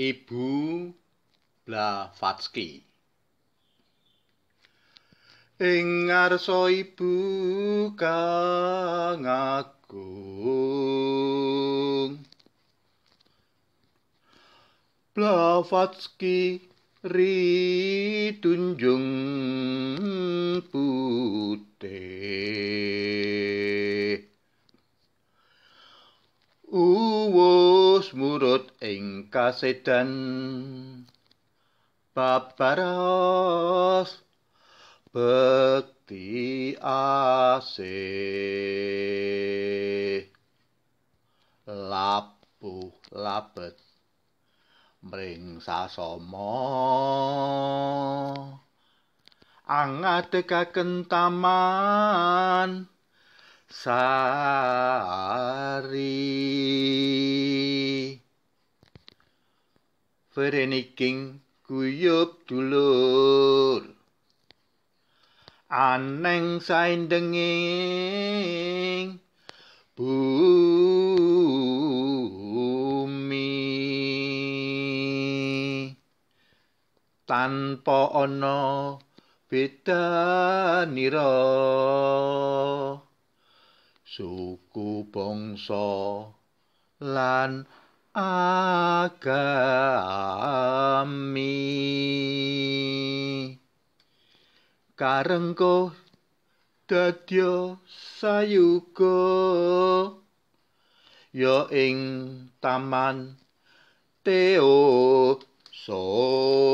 Ibu Blavatsky Ing arsa ibu kang agung Blavatsky ridunjung terus murut ing kasedan paparos bekti ase lapu labet mring sasama angadekaken taman sari vereniging kuyup dulur aneng sain denging bumi tanpa ana beda nira suku bangsa lan akami karengko dadya sayuga ya ing taman teo so